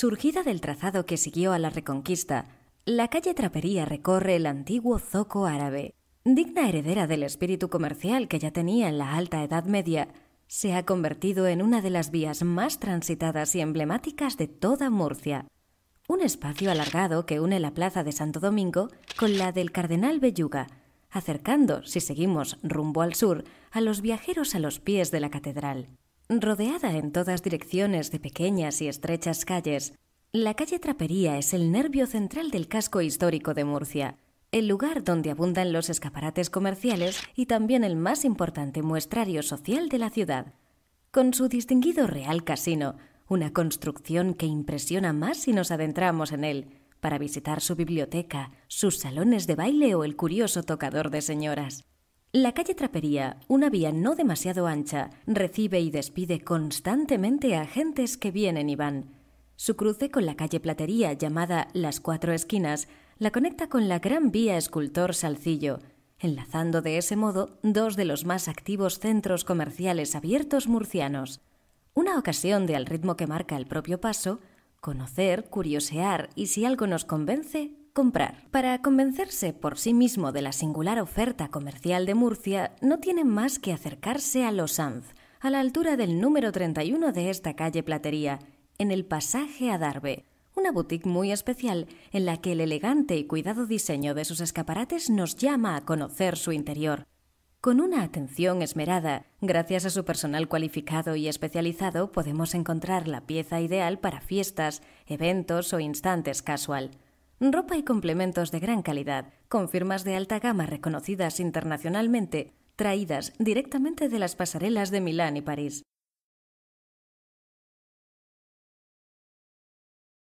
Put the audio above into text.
Surgida del trazado que siguió a la Reconquista, la calle Trapería recorre el antiguo zoco árabe. Digna heredera del espíritu comercial que ya tenía en la Alta Edad Media, se ha convertido en una de las vías más transitadas y emblemáticas de toda Murcia. Un espacio alargado que une la plaza de Santo Domingo con la del Cardenal Belluga, acercando, si seguimos rumbo al sur, a los viajeros a los pies de la catedral. Rodeada en todas direcciones de pequeñas y estrechas calles, la calle Trapería es el nervio central del casco histórico de Murcia, el lugar donde abundan los escaparates comerciales y también el más importante muestrario social de la ciudad, con su distinguido Real Casino, una construcción que impresiona más si nos adentramos en él, para visitar su biblioteca, sus salones de baile o el curioso tocador de señoras. La calle Trapería, una vía no demasiado ancha, recibe y despide constantemente a agentes que vienen y van. Su cruce con la calle Platería, llamada Las Cuatro Esquinas, la conecta con la Gran Vía Escultor Salcillo, enlazando de ese modo dos de los más activos centros comerciales abiertos murcianos. Una ocasión de al ritmo que marca el propio paso, conocer, curiosear y si algo nos convence, comprar. Para convencerse por sí mismo de la singular oferta comercial de Murcia, no tiene más que acercarse a Los Sanz, a la altura del número 31 de esta calle Platería, en el pasaje a Darbe, una boutique muy especial en la que el elegante y cuidado diseño de sus escaparates nos llama a conocer su interior. Con una atención esmerada, gracias a su personal cualificado y especializado, podemos encontrar la pieza ideal para fiestas, eventos o instantes casual ropa y complementos de gran calidad, con firmas de alta gama reconocidas internacionalmente, traídas directamente de las pasarelas de Milán y París.